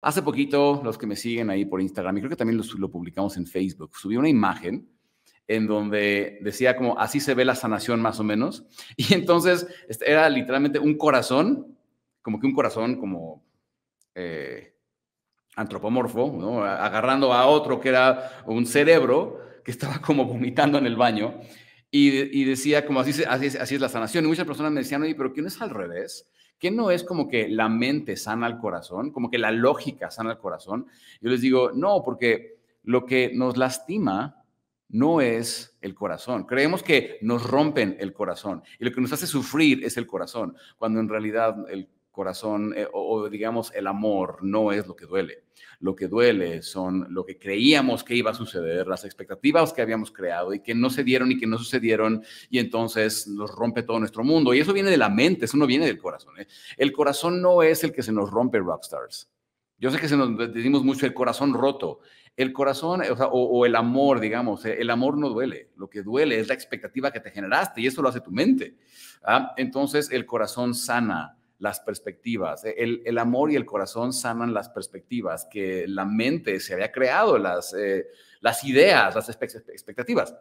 Hace poquito, los que me siguen ahí por Instagram, y creo que también lo, publicamos en Facebook, subí una imagen en donde decía como así se ve la sanación más o menos. Y entonces este, era literalmente un corazón, como que un corazón como eh, antropomorfo, agarrando a otro que era un cerebro que estaba como vomitando en el baño. Y, decía como así, es la sanación. Y muchas personas me decían, oye, pero ¿quién es al revés? que no es como que la mente sana al corazón, como que la lógica sana al corazón. Yo les digo, no, porque lo que nos lastima no es el corazón. Creemos que nos rompen el corazón y lo que nos hace sufrir es el corazón, cuando en realidad el corazón eh, o, digamos el amor no es lo que duele. Lo que duele son lo que creíamos que iba a suceder, las expectativas que habíamos creado y que no se dieron y que no sucedieron y entonces nos rompe todo nuestro mundo. Y eso viene de la mente, eso no viene del corazón. ¿eh? El corazón no es el que se nos rompe, rockstars. Yo sé que se nos decimos mucho el corazón roto. El corazón o, el amor, digamos, eh, el amor no duele. Lo que duele es la expectativa que te generaste y eso lo hace tu mente. ¿ah? Entonces el corazón sana las perspectivas. E-, el, amor y el corazón sanan las perspectivas que la mente se había creado, las, eh, las ideas, las expectativas.